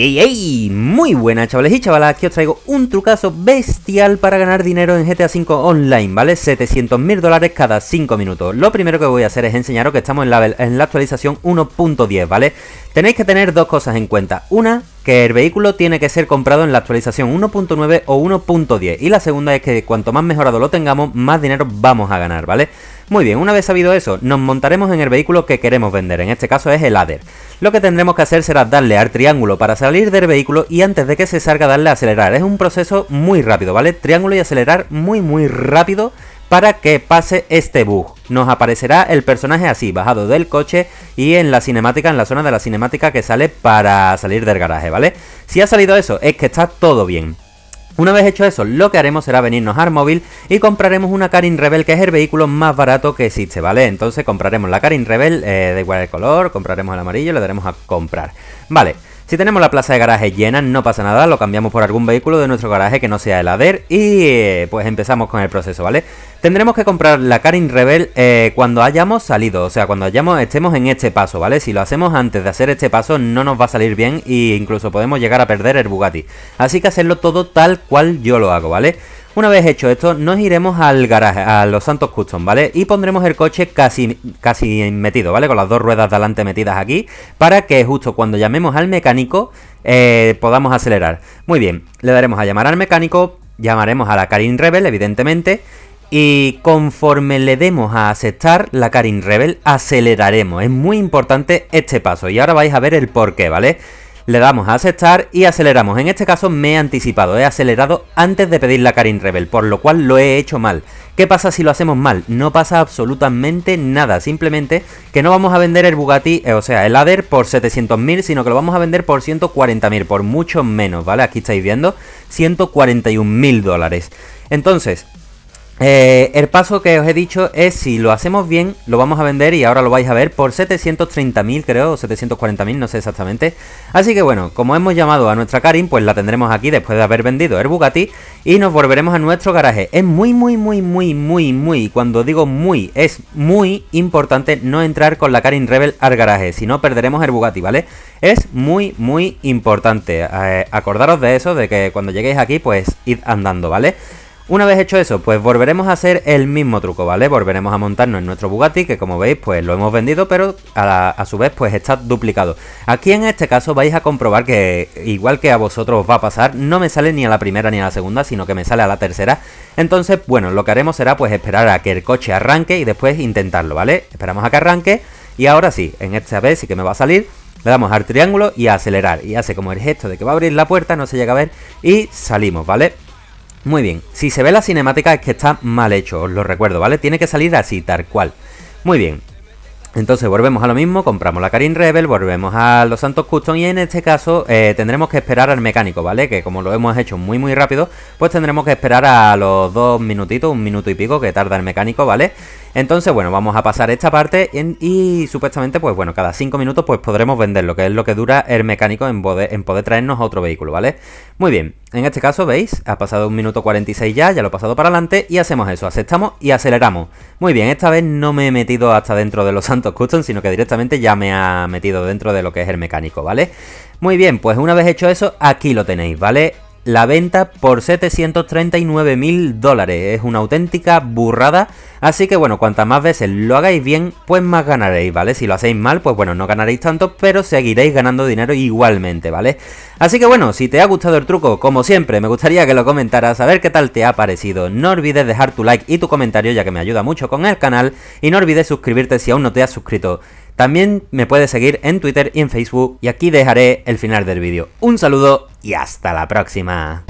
¡Ey, ey, Muy buenas chavales y chavalas, aquí os traigo un trucazo bestial para ganar dinero en GTA V Online, ¿vale? 700.000 mil dólares cada 5 minutos. Lo primero que voy a hacer es enseñaros que estamos en la, en la actualización 1.10, ¿vale? Tenéis que tener dos cosas en cuenta. Una, que el vehículo tiene que ser comprado en la actualización 1.9 o 1.10. Y la segunda es que cuanto más mejorado lo tengamos, más dinero vamos a ganar, ¿vale? vale muy bien, una vez sabido eso, nos montaremos en el vehículo que queremos vender, en este caso es el ADER. Lo que tendremos que hacer será darle al triángulo para salir del vehículo y antes de que se salga darle a acelerar. Es un proceso muy rápido, ¿vale? Triángulo y acelerar muy muy rápido para que pase este bug. Nos aparecerá el personaje así, bajado del coche y en la cinemática, en la zona de la cinemática que sale para salir del garaje, ¿vale? Si ha salido eso, es que está todo bien. Una vez hecho eso, lo que haremos será venirnos al móvil y compraremos una Karin Rebel, que es el vehículo más barato que existe, ¿vale? Entonces compraremos la Karin Rebel eh, de igual color, compraremos el amarillo, le daremos a comprar. Vale. Si tenemos la plaza de garaje llena, no pasa nada, lo cambiamos por algún vehículo de nuestro garaje que no sea el ADER y eh, pues empezamos con el proceso, ¿vale? Tendremos que comprar la Karin Rebel eh, cuando hayamos salido, o sea, cuando hayamos, estemos en este paso, ¿vale? Si lo hacemos antes de hacer este paso no nos va a salir bien e incluso podemos llegar a perder el Bugatti. Así que hacerlo todo tal cual yo lo hago, ¿vale? Una vez hecho esto, nos iremos al garaje, a los Santos Custom, ¿vale? Y pondremos el coche casi, casi metido, ¿vale? Con las dos ruedas de delante metidas aquí, para que justo cuando llamemos al mecánico eh, podamos acelerar. Muy bien, le daremos a llamar al mecánico, llamaremos a la Karin Rebel, evidentemente, y conforme le demos a aceptar la Karin Rebel, aceleraremos. Es muy importante este paso y ahora vais a ver el por qué, ¿vale? vale le damos a aceptar y aceleramos. En este caso me he anticipado, he acelerado antes de pedir la Karin Rebel, por lo cual lo he hecho mal. ¿Qué pasa si lo hacemos mal? No pasa absolutamente nada, simplemente que no vamos a vender el Bugatti, eh, o sea, el Ader por 700.000, sino que lo vamos a vender por 140.000, por mucho menos, ¿vale? Aquí estáis viendo, 141.000 dólares. Entonces, eh, el paso que os he dicho es si lo hacemos bien, lo vamos a vender y ahora lo vais a ver por 730.000 creo, o 740.000, no sé exactamente. Así que bueno, como hemos llamado a nuestra Karin, pues la tendremos aquí después de haber vendido el Bugatti y nos volveremos a nuestro garaje. Es muy, muy, muy, muy, muy, muy, cuando digo muy, es muy importante no entrar con la Karin Rebel al garaje, si no perderemos el Bugatti, ¿vale? Es muy, muy importante. Eh, acordaros de eso, de que cuando lleguéis aquí, pues id andando, ¿vale? vale una vez hecho eso, pues volveremos a hacer el mismo truco, ¿vale? Volveremos a montarnos en nuestro Bugatti, que como veis, pues lo hemos vendido, pero a, su vez, pues está duplicado. Aquí en este caso vais a comprobar que, igual que a vosotros os va a pasar, no me sale ni a la primera ni a la segunda, sino que me sale a la tercera. Entonces, bueno, lo que haremos será pues esperar a que el coche arranque y después intentarlo, ¿vale? Esperamos a que arranque y ahora sí, en esta vez sí que me va a salir. Le damos al triángulo y a acelerar. Y hace como el gesto de que va a abrir la puerta, no se llega a ver. Y salimos, ¿vale? Muy bien, si se ve la cinemática es que está mal hecho, os lo recuerdo, ¿vale? Tiene que salir así, tal cual. Muy bien, entonces volvemos a lo mismo, compramos la Karin Rebel, volvemos a los Santos Custom y en este caso eh, tendremos que esperar al mecánico, ¿vale? Que como lo hemos hecho muy muy rápido, pues tendremos que esperar a los dos minutitos, un minuto y pico que tarda el mecánico, ¿vale? vale entonces, bueno, vamos a pasar esta parte y, supuestamente, pues bueno, cada 5 minutos pues podremos lo que es lo que dura el mecánico en poder, en poder traernos otro vehículo, ¿vale? Muy bien, en este caso, ¿veis? Ha pasado un minuto 46 ya, ya lo he pasado para adelante y hacemos eso, aceptamos y aceleramos. Muy bien, esta vez no me he metido hasta dentro de los Santos Customs, sino que directamente ya me ha metido dentro de lo que es el mecánico, ¿vale? Muy bien, pues una vez hecho eso, aquí lo tenéis, ¿vale? la venta por 739 mil dólares. Es una auténtica burrada. Así que bueno, cuantas más veces lo hagáis bien, pues más ganaréis, ¿vale? Si lo hacéis mal, pues bueno, no ganaréis tanto, pero seguiréis ganando dinero igualmente, ¿vale? Así que bueno, si te ha gustado el truco, como siempre, me gustaría que lo comentaras, a ver qué tal te ha parecido. No olvides dejar tu like y tu comentario, ya que me ayuda mucho con el canal. Y no olvides suscribirte si aún no te has suscrito. También me puedes seguir en Twitter y en Facebook, y aquí dejaré el final del vídeo. Un saludo y hasta la próxima.